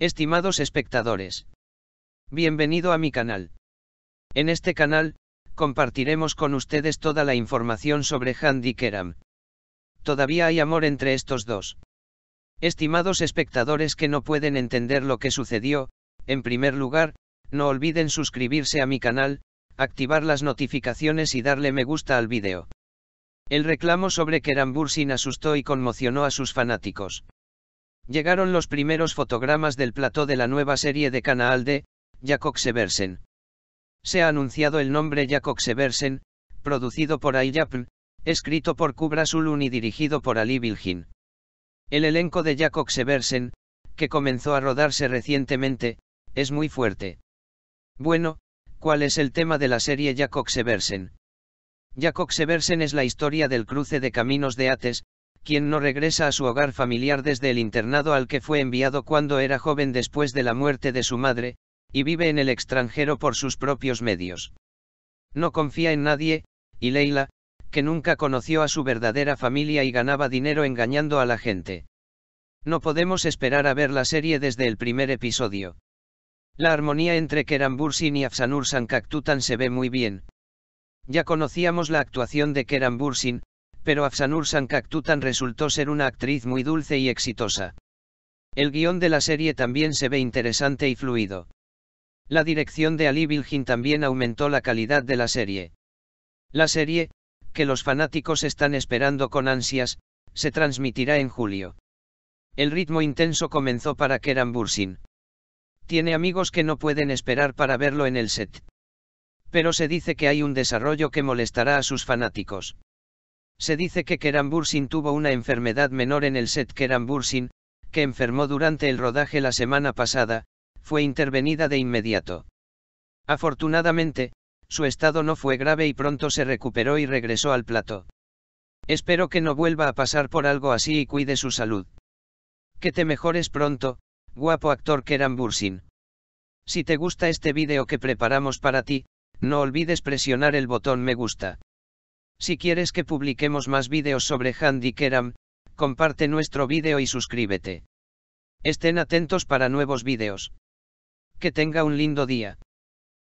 Estimados espectadores. Bienvenido a mi canal. En este canal, compartiremos con ustedes toda la información sobre Handy Keram. Todavía hay amor entre estos dos. Estimados espectadores que no pueden entender lo que sucedió, en primer lugar, no olviden suscribirse a mi canal, activar las notificaciones y darle me gusta al vídeo. El reclamo sobre Keram Bursin asustó y conmocionó a sus fanáticos. Llegaron los primeros fotogramas del plató de la nueva serie de Canal de Jacob Seversen. Se ha anunciado el nombre Jacob Seversen, producido por Ayapn, escrito por Kubra y dirigido por Ali Bilgin. El elenco de Jacob Seversen, que comenzó a rodarse recientemente, es muy fuerte. Bueno, ¿cuál es el tema de la serie Jacob Seversen? Jacob Seversen es la historia del cruce de caminos de Ates, quien no regresa a su hogar familiar desde el internado al que fue enviado cuando era joven después de la muerte de su madre, y vive en el extranjero por sus propios medios. No confía en nadie, y Leila, que nunca conoció a su verdadera familia y ganaba dinero engañando a la gente. No podemos esperar a ver la serie desde el primer episodio. La armonía entre Kerambursin y Afsanur Sankaktutan se ve muy bien. Ya conocíamos la actuación de Kerambursin, pero Afsanur Sankaktutan resultó ser una actriz muy dulce y exitosa. El guión de la serie también se ve interesante y fluido. La dirección de Ali Bilgin también aumentó la calidad de la serie. La serie, que los fanáticos están esperando con ansias, se transmitirá en julio. El ritmo intenso comenzó para Keran Bursin. Tiene amigos que no pueden esperar para verlo en el set. Pero se dice que hay un desarrollo que molestará a sus fanáticos se dice que Kerambursin tuvo una enfermedad menor en el set kerambursin Bursin, que enfermó durante el rodaje la semana pasada, fue intervenida de inmediato. Afortunadamente, su estado no fue grave y pronto se recuperó y regresó al plato. Espero que no vuelva a pasar por algo así y cuide su salud. Que te mejores pronto, guapo actor Kerambursin. Bursin. Si te gusta este vídeo que preparamos para ti, no olvides presionar el botón me gusta. Si quieres que publiquemos más vídeos sobre Keram, comparte nuestro vídeo y suscríbete. Estén atentos para nuevos vídeos. Que tenga un lindo día.